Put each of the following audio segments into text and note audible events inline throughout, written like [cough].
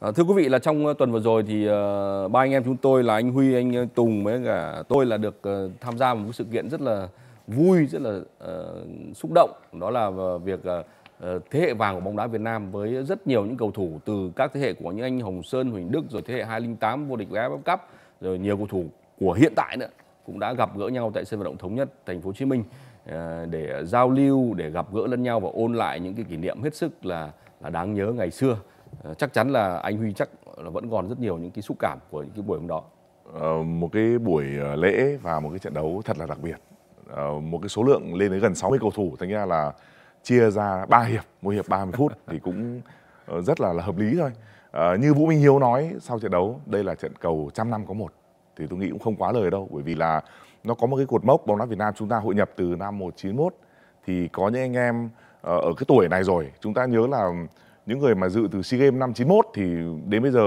Ờ, thưa quý vị là trong ờ, tuần vừa rồi thì uh, ba anh em chúng tôi là anh Huy, anh Tùng với cả tôi là được uh, tham gia một sự kiện rất là vui, rất là uh, xúc động. Đó là việc uh, thế hệ vàng của bóng đá Việt Nam với rất nhiều những cầu thủ từ các thế hệ của những anh Hồng Sơn, Huỳnh Đức rồi thế hệ 208 vô địch AFF Cup rồi nhiều cầu thủ của hiện tại nữa cũng đã gặp gỡ nhau tại sân vận động thống nhất thành phố Hồ Chí Minh để giao lưu, để gặp gỡ lẫn nhau và ôn lại những cái kỷ niệm hết sức là là đáng nhớ ngày xưa. Ờ, chắc chắn là anh Huy chắc là vẫn còn rất nhiều những cái xúc cảm của những cái buổi hôm đó ờ, một cái buổi ờ, lễ và một cái trận đấu thật là đặc biệt một cái số lượng lên đến gần 60 cầu thủ thành ra là chia ra 3 hiệp mỗi hiệp 30 phút thì cũng rất là, là hợp lý thôi như vũ minh hiếu nói sau trận đấu đây là trận cầu trăm năm có một thì tôi nghĩ cũng không quá lời đâu bởi vì là nó có một cái cột mốc bóng đá việt nam chúng ta hội nhập từ năm 1991 thì có những anh em ở cái tuổi này rồi chúng ta nhớ là những người mà dự từ SEA Games năm 91 thì đến bây giờ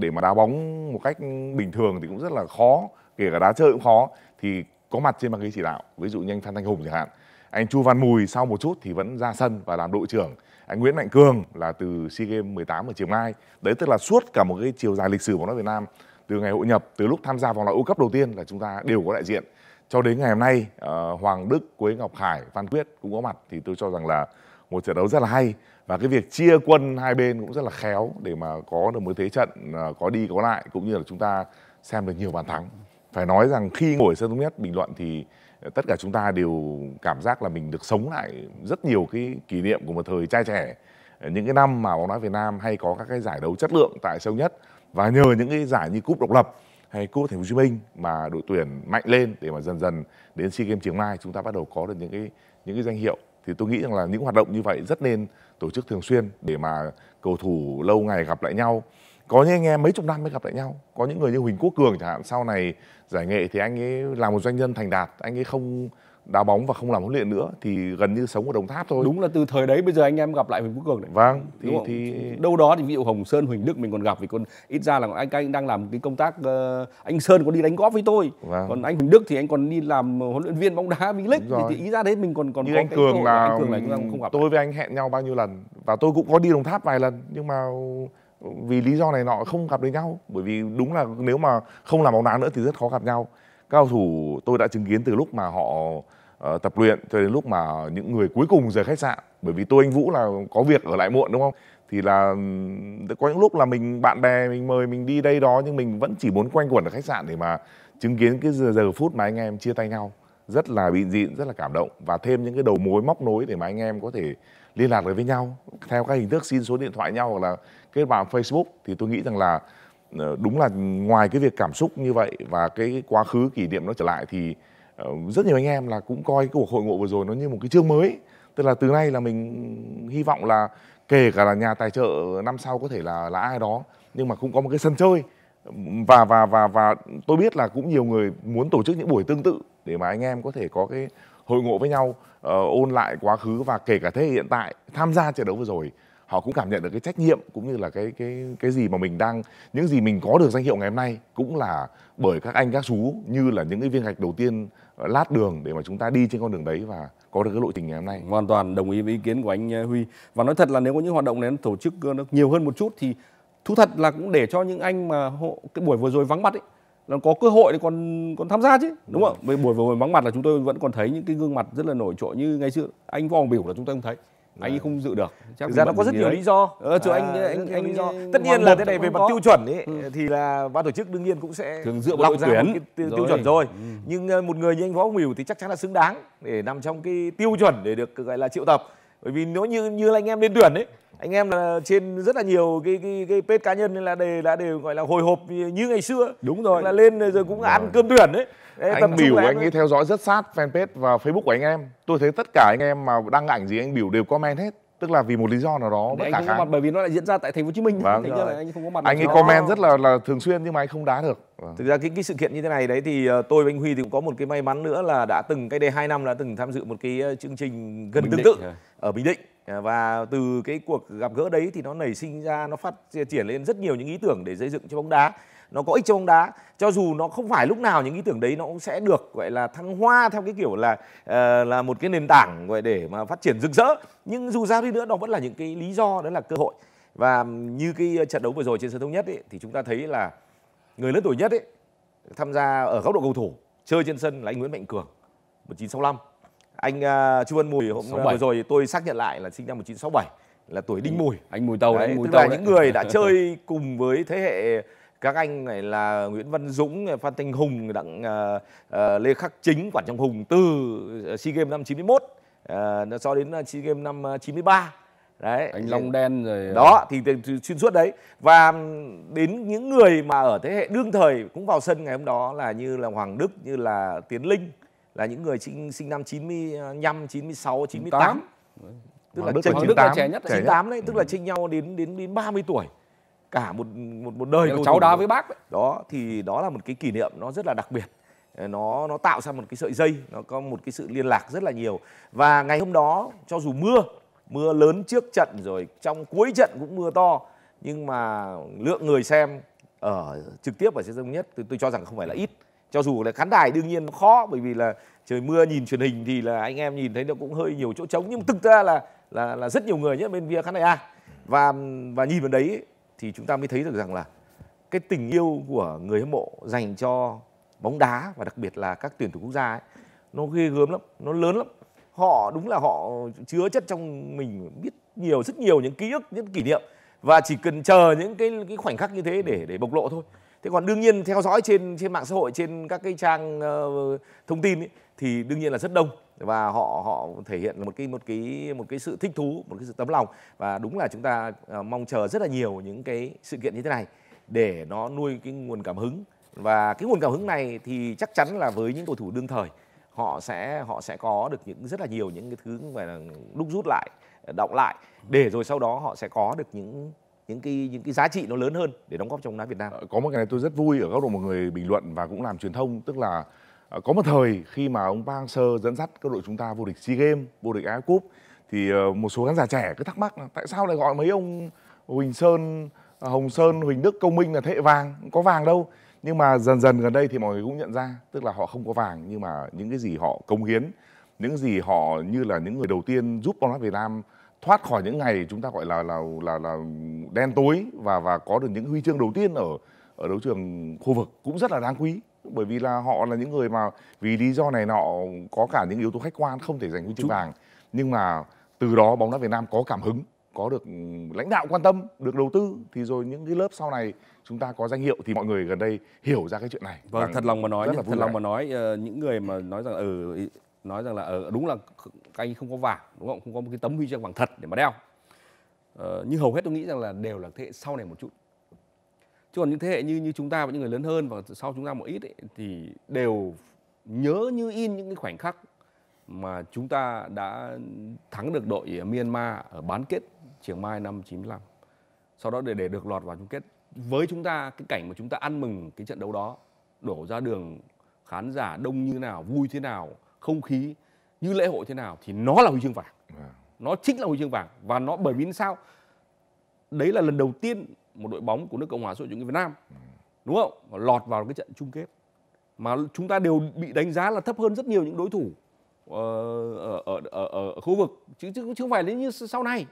để mà đá bóng một cách bình thường thì cũng rất là khó, kể cả đá chơi cũng khó thì có mặt trên băng ghế chỉ đạo. Ví dụ như anh Phan Thanh Hùng chẳng hạn. Anh Chu Văn Mùi sau một chút thì vẫn ra sân và làm đội trưởng. Anh Nguyễn Mạnh Cường là từ SEA Games 18 ở chiều mai. Đấy tức là suốt cả một cái chiều dài lịch sử của nó Việt Nam từ ngày hội nhập, từ lúc tham gia vòng loại World cấp đầu tiên là chúng ta đều có đại diện. Cho đến ngày hôm nay, uh, Hoàng Đức, Quế Ngọc Hải, Văn Quyết cũng có mặt thì tôi cho rằng là một trận đấu rất là hay và cái việc chia quân hai bên cũng rất là khéo để mà có được một thế trận à, có đi có lại cũng như là chúng ta xem được nhiều bàn thắng phải nói rằng khi ngồi sân thống nhất bình luận thì à, tất cả chúng ta đều cảm giác là mình được sống lại rất nhiều cái kỷ niệm của một thời trai trẻ à, những cái năm mà bóng đá Việt Nam hay có các cái giải đấu chất lượng tại sâu nhất và nhờ những cái giải như cúp độc lập hay cúp thành phố Hồ Chí Minh mà đội tuyển mạnh lên để mà dần dần đến SEA Games chiều mai chúng ta bắt đầu có được những cái những cái danh hiệu thì tôi nghĩ rằng là những hoạt động như vậy rất nên tổ chức thường xuyên để mà cầu thủ lâu ngày gặp lại nhau có những anh em mấy chục năm mới gặp lại nhau có những người như huỳnh quốc cường chẳng hạn sau này giải nghệ thì anh ấy là một doanh nhân thành đạt anh ấy không đá bóng và không làm huấn luyện nữa thì gần như sống ở Đồng Tháp thôi. Đúng là từ thời đấy bây giờ anh em gặp lại Huỳnh Quốc Cường này. Vâng, thì thì đâu đó thì ví dụ Hồng Sơn, Huỳnh Đức mình còn gặp vì còn ít ra là anh anh đang làm cái công tác uh, anh Sơn có đi đánh góp với tôi. Vâng. Còn anh Huỳnh Đức thì anh còn đi làm huấn luyện viên bóng đá V-League thì, thì ý ra đấy mình còn còn Như có anh, cái Cường là, anh Cường là chúng không gặp. Tôi lại. với anh hẹn nhau bao nhiêu lần và tôi cũng có đi Đồng Tháp vài lần nhưng mà vì lý do này nọ không gặp được nhau bởi vì đúng là nếu mà không làm bóng đá nữa thì rất khó gặp nhau cao thủ tôi đã chứng kiến từ lúc mà họ uh, tập luyện cho đến lúc mà những người cuối cùng rời khách sạn bởi vì tôi anh vũ là có việc ở lại muộn đúng không thì là có những lúc là mình bạn bè mình mời mình đi đây đó nhưng mình vẫn chỉ muốn quanh quẩn ở khách sạn để mà chứng kiến cái giờ, giờ phút mà anh em chia tay nhau rất là bị dịn rất là cảm động và thêm những cái đầu mối móc nối để mà anh em có thể liên lạc được với nhau theo các hình thức xin số điện thoại nhau hoặc là kết bạn Facebook thì tôi nghĩ rằng là Ờ, đúng là ngoài cái việc cảm xúc như vậy và cái quá khứ kỷ niệm nó trở lại thì ờ, rất nhiều anh em là cũng coi cái cuộc hội ngộ vừa rồi nó như một cái chương mới tức là từ nay là mình hy vọng là kể cả là nhà tài trợ năm sau có thể là là ai đó nhưng mà cũng có một cái sân chơi và và và và tôi biết là cũng nhiều người muốn tổ chức những buổi tương tự để mà anh em có thể có cái hội ngộ với nhau uh, ôn lại quá khứ và kể cả thế hệ hiện tại tham gia trận đấu vừa rồi họ cũng cảm nhận được cái trách nhiệm cũng như là cái cái cái gì mà mình đang những gì mình có được danh hiệu ngày hôm nay cũng là bởi các anh các chú như là những cái viên gạch đầu tiên lát đường để mà chúng ta đi trên con đường đấy và có được cái lộ trình ngày hôm nay hoàn toàn đồng ý với ý kiến của anh ờ, Huy và nói thật là nếu có những hoạt động này nó tổ chức nó ờ, nhiều hơn một chút thì thú thật là cũng để cho những anh mà hộ cái buổi vừa rồi vắng mặt ấy là có cơ hội thì còn còn tham gia chứ đúng không? bởi Buổi vừa rồi vắng mặt là chúng tôi vẫn còn thấy những cái gương mặt rất là nổi trội như ngày xưa anh Võ Hoàng Biểu là chúng tôi không thấy anh ấy vâng. không dự được chắc thực ra nó có rất nhiều đấy. lý do ờ, chứ à, anh anh anh lý do tất nhiên là thế này về mặt tiêu chuẩn ấy ừ. thì là ban tổ chức đương nhiên cũng sẽ thường dựa vào ra tuyển. tiêu, tiêu chuẩn rồi ừ. nhưng ờ, một người như anh võ hùng hiểu thì chắc chắn là xứng đáng để nằm trong cái tiêu chuẩn để được gọi là triệu tập bởi vì nếu như như là anh em lên tuyển ấy anh em là trên rất là nhiều cái cái cái page cá nhân nên là đề đã đều gọi là hồi hộp như ngày xưa đúng rồi là lên rồi cũng ăn cơm tuyển đấy Đấy, anh biểu anh ấy theo dõi rất sát fanpage và facebook của anh em tôi thấy tất cả anh em mà đăng ảnh gì anh biểu đều comment hết tức là vì một lý do nào đó bất khả có mặt bởi vì nó lại diễn ra tại thành phố hồ chí minh vâng, thành là anh không có mặt anh ấy đó. comment rất là là thường xuyên nhưng mà anh không đá được vâng. thực ra cái cái sự kiện như thế này đấy thì ờ, tôi và anh huy thì cũng có một cái may mắn nữa là đã từng cái đây hai năm đã từng tham dự một cái ờ, chương trình gần bình tương tự ở bình định Ờ, và từ cái cuộc gặp gỡ đấy thì nó nảy sinh ra nó phát triển lên rất nhiều những ý tưởng để xây dựng cho bóng đá nó có ích cho bóng đá cho dù nó không phải lúc nào những ý tưởng đấy nó cũng sẽ được gọi là thăng hoa theo cái kiểu là ờ, là một cái nền tảng gọi để mà phát triển rực rỡ nhưng dù sao đi nữa nó vẫn là những cái lý do đó là cơ hội và như cái trận đấu vừa rồi trên sân thống nhất ấy, thì chúng ta thấy là người lớn tuổi nhất ấy, tham gia ở góc độ cầu thủ chơi trên sân là anh Nguyễn Mạnh Cường 1965 anh uh, Chu Văn Mùi hôm à, vừa rồi tôi xác nhận lại là sinh năm 1967 là tuổi Đinh Mùi. Anh Mùi Tàu đấy, anh Mùi tức Tàu là đấy. những người đã [laughs] chơi cùng với thế hệ các anh này là Nguyễn Văn Dũng, Phan Thanh Hùng, đặng uh, Lê Khắc Chính, Quản Trọng Hùng từ SEA Games năm 91 uh, cho đến SEA Games năm 93 đấy anh long đen rồi đó thì xuyên suốt đấy và đến những người mà ở thế hệ đương thời cũng vào sân ngày hôm đó là như là hoàng đức như là tiến linh là những người sinh sinh năm 95, 96, 98. 98. Tức Hoàng là Đức, Trinh 98, là trẻ nhất 98 đấy, tức là ừ. chênh nhau đến đến đến 30 tuổi. Cả một một một đời cháu đá với bác đấy. Đó thì đó là một cái kỷ niệm nó rất là đặc biệt ờ, nó nó tạo ra một cái sợi dây nó có một cái sự liên lạc rất là nhiều và ngày hôm đó cho dù mưa mưa lớn trước trận rồi trong cuối trận cũng mưa to nhưng mà lượng người xem ở trực tiếp ở sân nhất tôi, tôi cho rằng không phải là ít cho dù là khán đài đương nhiên nó khó bởi vì là trời mưa nhìn truyền hình thì là anh em nhìn thấy nó cũng hơi nhiều chỗ trống nhưng thực ra là là là rất nhiều người nhất bên phía khán đài A và và nhìn vào đấy thì chúng ta mới thấy được rằng là cái tình yêu của người hâm mộ dành cho bóng đá và đặc biệt là các tuyển thủ quốc gia ấy, nó ghê gớm lắm nó lớn lắm họ đúng là họ chứa chất trong mình biết nhiều rất nhiều những ký ức những kỷ niệm và chỉ cần chờ những cái cái khoảnh khắc như thế để để bộc lộ thôi thế còn đương nhiên theo dõi trên trên mạng xã hội trên các cái trang uh, thông tin ấy, thì đương nhiên là rất đông và họ họ thể hiện một cái một cái một cái sự thích thú một cái sự tấm lòng và đúng là chúng ta uh, mong chờ rất là nhiều những cái sự kiện như thế này để nó nuôi cái nguồn cảm hứng và cái nguồn cảm hứng này thì chắc chắn là với những cầu thủ đương thời họ sẽ họ sẽ có được những rất là nhiều những cái thứ mà đúc rút lại động lại để rồi sau đó họ sẽ có được những những cái những cái giá trị nó lớn hơn để đóng góp trong bóng đá Việt Nam. Ờ, có một cái này tôi rất vui ở góc độ một người bình luận và cũng làm truyền thông tức là ờ, có một thời khi mà ông Park Sơ dẫn dắt các đội chúng ta vô địch SEA Games, vô địch AFF Cup thì ờ, một số khán giả trẻ cứ thắc mắc là tại sao lại gọi mấy ông Huỳnh Sơn, à, Hồng Sơn, Huỳnh Đức, Công Minh là thế hệ vàng, có vàng đâu. Nhưng mà dần dần gần đây thì mọi người cũng nhận ra tức là họ không có vàng nhưng mà những cái gì họ cống hiến, những gì họ như là những người đầu tiên giúp bóng đá Việt Nam thoát khỏi những ngày chúng ta gọi là là là là đen tối và và có được những huy chương đầu tiên ở ở đấu trường khu vực cũng rất là đáng quý bởi vì là họ là những người mà vì lý do này nọ có cả những yếu tố khách quan không thể giành huy chương vàng nhưng mà từ đó bóng đá Việt Nam có cảm hứng có được lãnh đạo quan tâm được đầu tư thì rồi những cái lớp sau này chúng ta có danh hiệu thì mọi người gần đây hiểu ra cái chuyện này vâng thật lòng mà nói rất nhé, là thật lòng mà nói ờ, những người mà nói rằng ở ừ, nói rằng là ở ờ, đúng là các anh không có vàng đúng không không có một cái tấm huy chương vàng thật để mà đeo ờ, nhưng hầu hết tôi nghĩ rằng là đều là thế hệ sau này một chút chứ còn những thế hệ như như chúng ta và những người lớn hơn và sau chúng ta một ít ấy, thì đều nhớ như in những cái khoảnh khắc mà chúng ta đã thắng được đội Myanmar ở bán kết chiều Mai năm 95. Sau đó để để được lọt vào chung kết với chúng ta cái cảnh mà chúng ta ăn mừng cái trận đấu đó, đổ ra đường khán giả đông như nào, vui thế nào, không khí như lễ hội thế nào thì nó là huy chương vàng vâng. nó chính là huy chương vàng và nó bởi vì sao đấy là lần đầu tiên một đội bóng của nước cộng hòa xã hội chủ nghĩa việt nam ừ. đúng không lọt vào cái trận chung kết mà chúng ta đều bị đánh giá là thấp hơn rất nhiều những đối thủ ờ, ở ở ở, ở khu vực chứ chứ chứ không phải đến như sau này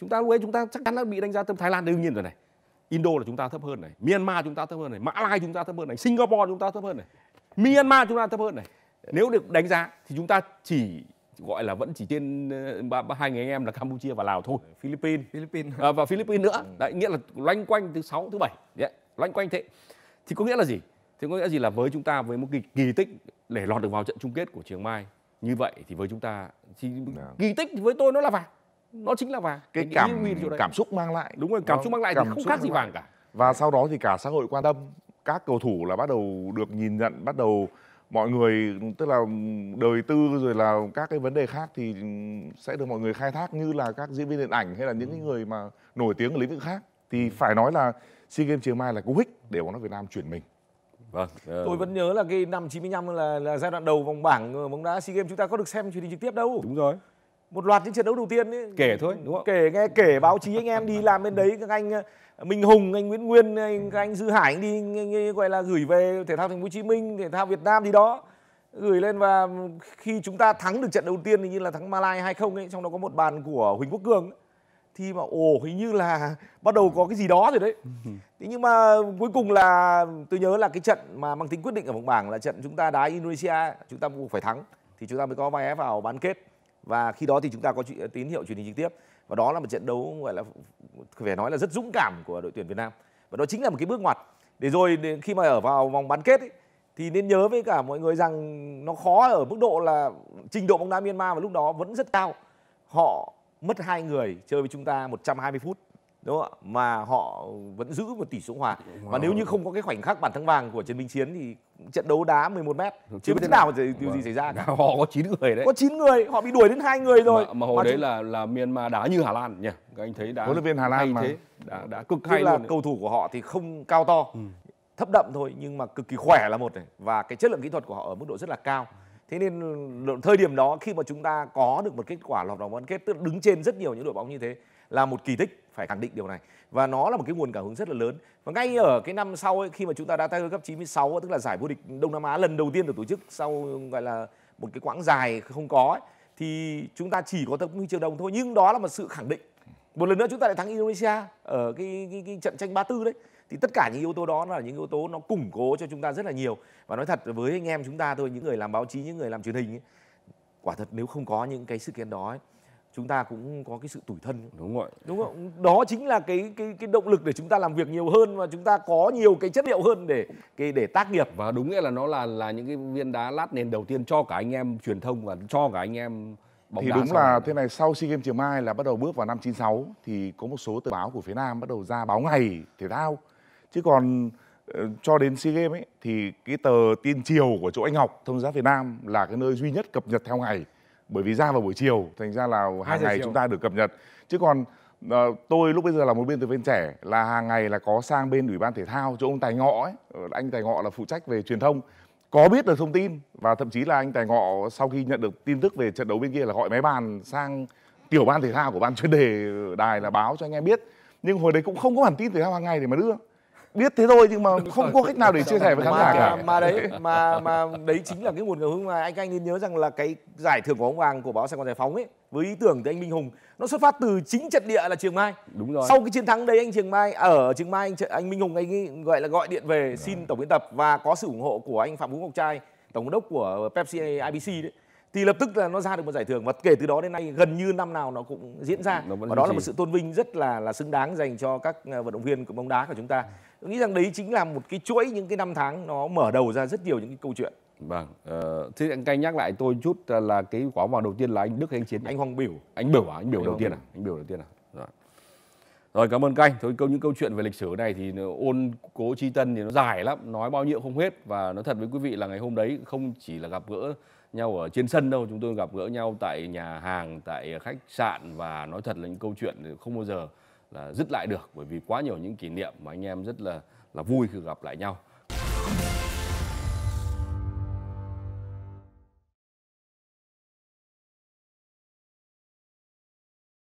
chúng ta lúc ấy e, chúng ta chắc chắn là bị đánh giá tâm thái lan đương nhiên rồi này Indo là chúng ta thấp hơn này, Myanmar chúng ta thấp hơn này, Mã Lai chúng ta thấp hơn này, Singapore chúng ta thấp hơn này, Myanmar chúng ta thấp hơn này nếu được đánh giá thì chúng ta chỉ gọi là vẫn chỉ trên ờ, ba, ba hai người anh em là Campuchia và Lào thôi Philippines Philippines à, và Philippines nữa ừ. đấy nghĩa là loanh quanh thứ sáu thứ bảy đấy loanh quanh thế thì có nghĩa là gì thì có nghĩa gì là với chúng ta với một kỳ, kỳ tích để lọt được vào trận chung kết của Trường Mai như vậy thì với chúng ta thì kỳ tích với tôi nó là vàng nó chính là vàng cái cảm cảm xúc mang lại đúng rồi cảm xúc mang lại cảm thì không khác gì vàng cả và sau đó thì cả xã hội quan tâm các cầu thủ là bắt đầu được nhìn nhận bắt đầu mọi người tức là đời tư rồi là các cái vấn đề khác thì sẽ được mọi người khai thác như là các diễn viên điện ảnh hay là những ừ. người mà nổi tiếng ở lĩnh vực khác thì ừ. phải nói là SEA Games chiều mai là cú hích để bóng đá Việt Nam chuyển mình. Vâng. Ờ. Tôi vẫn nhớ là cái năm 95 là, là giai đoạn đầu vòng bảng ờ, bóng đá SEA Games chúng ta có được xem truyền hình trực tiếp đâu. Đúng rồi một loạt những trận đấu đầu tiên ấy. kể thôi đúng không kể nghe kể báo chí anh em đi làm bên đấy các anh ờ, Minh Hùng, anh Nguyễn Nguyên, anh, anh Dư Hải anh đi anh, anh, gọi là gửi về thể thao Thành phố Hồ Chí Minh, thể thao Việt Nam gì đó gửi lên và khi chúng ta thắng được trận đầu tiên thì như là thắng Malai hay không ấy, trong đó có một bàn của Huỳnh Quốc Cường ấy. thì mà ồ hình như là bắt đầu có cái gì đó rồi đấy. [laughs] Thế nhưng mà cuối cùng là tôi nhớ là cái trận mà mang tính quyết định ở vòng bảng là trận chúng ta đá Indonesia, chúng ta buộc phải thắng thì chúng ta mới có vé vào bán kết và khi đó thì chúng ta có tín hiệu truyền hình trực tiếp và đó là một trận đấu gọi là phải nói là rất dũng cảm của đội tuyển Việt Nam và đó chính là một cái bước ngoặt để rồi khi mà ở vào vòng bán kết ấy, thì nên nhớ với cả mọi người rằng nó khó ở mức độ là trình độ bóng đá Myanmar và lúc đó vẫn rất cao họ mất hai người chơi với chúng ta 120 phút đúng không ạ mà họ vẫn giữ một tỷ số hòa và nếu như không có cái khoảnh khắc bàn thắng vàng của Trần Minh Chiến thì trận đấu đá 11 mét chứ thế nào mà điều gì vâng. xảy ra cả [laughs] họ có 9 người đấy có 9 người họ bị đuổi đến hai người rồi mà, mà hồi mà đấy chúng... là là Myanmar đá như Hà Lan nhỉ các anh thấy đá huấn luyện viên Hà Lan mà thế đã đã cực hay là cầu thủ của họ thì không cao to ừ. thấp đậm thôi nhưng mà cực kỳ khỏe là một này và cái chất lượng kỹ thuật của họ ở mức độ rất là cao thế nên thời điểm đó khi mà chúng ta có được một kết quả lọt vào bán kết tức đứng trên rất nhiều những đội bóng như thế là một kỳ tích phải khẳng định điều này và nó là một cái nguồn cảm hứng rất là lớn và ngay ở cái năm sau ấy, khi mà chúng ta đã tay World Cup 96 tức là giải vô địch Đông Nam Á lần đầu tiên được tổ chức sau gọi là một cái quãng dài không có ấy, thì chúng ta chỉ có tấm huy chương đồng thôi nhưng đó là một sự khẳng định một lần nữa chúng ta lại thắng Indonesia ở cái, cái, cái trận tranh 34 đấy thì tất cả những yếu tố đó là những yếu tố nó củng cố cho chúng ta rất là nhiều và nói thật với anh em chúng ta thôi những người làm báo chí những người làm truyền hình ấy, quả thật nếu không có những cái sự kiện đó ấy, chúng ta cũng có cái sự tủi thân đúng rồi đúng không đó chính là cái cái cái động lực để chúng ta làm việc nhiều hơn và chúng ta có nhiều cái chất liệu hơn để cái để tác nghiệp và đúng nghĩa là nó là là những cái viên đá lát nền đầu tiên cho cả anh em truyền thông và cho cả anh em bóng thì đá đúng là này. thế này sau sea games chiều mai là bắt đầu bước vào năm 96 thì có một số tờ báo của phía nam bắt đầu ra báo ngày thể thao chứ còn ờ, cho đến SEA Games ấy thì cái tờ tin chiều của chỗ anh học thông giáo Việt Nam là cái nơi duy nhất cập nhật theo ngày bởi vì ra vào buổi chiều thành ra là hàng ngày chiều. chúng ta được cập nhật chứ còn uh, tôi lúc bây giờ là một biên tập viên trẻ là hàng ngày là có sang bên ủy ban thể thao chỗ ông Tài Ngọ ấy ờ, anh Tài Ngọ là phụ trách về truyền thông có biết được thông tin và thậm chí là anh Tài Ngọ sau khi nhận được tin tức về trận đấu bên kia là gọi máy bàn sang tiểu ban thể thao của ban chuyên đề đài là báo cho anh em biết nhưng hồi đấy cũng không có bản tin thể thao hàng ngày để mà đưa biết thế thôi nhưng mà không có cách nào để chia sẻ với khán giả cả mà đấy mà mà đấy chính là cái nguồn cảm hứng mà anh anh nên nhớ rằng là cái giải thưởng của ông vàng của báo sài gòn giải phóng ấy với ý tưởng từ anh minh hùng nó xuất phát từ chính trận địa là trường mai đúng rồi sau cái chiến thắng đấy anh trường mai ở trường mai anh, anh minh hùng anh ấy gọi là gọi điện về xin tổng biên tập và có sự ủng hộ của anh phạm vũ ngọc trai tổng giám đốc của pepsi ibc đấy thì lập tức là nó ra được một giải thưởng và kể từ đó đến nay gần như năm nào nó cũng diễn ra và đó là một sự tôn vinh rất là là xứng đáng dành cho các ờ, vận động viên của bóng đá của chúng ta tôi nghĩ rằng đấy chính là một cái chuỗi những cái năm tháng nó mở đầu ra rất nhiều những cái câu chuyện vâng ờ, thế anh canh nhắc lại tôi chút ờ, là cái quả vào đầu tiên là anh đức hay anh chiến anh hoàng biểu anh biểu à anh biểu anh đầu tiên à anh biểu đầu tiên à rồi. rồi cảm ơn canh thôi câu những câu chuyện về lịch sử này thì ôn cố tri tân thì nó dài lắm nói bao nhiêu không hết và nói thật với quý vị là ngày hôm đấy không chỉ là gặp gỡ nhau ở trên sân đâu chúng tôi gặp gỡ nhau tại nhà hàng tại khách sạn và nói thật là những câu chuyện không bao giờ là dứt lại được bởi vì quá nhiều những kỷ niệm mà anh em rất là là vui khi gặp lại nhau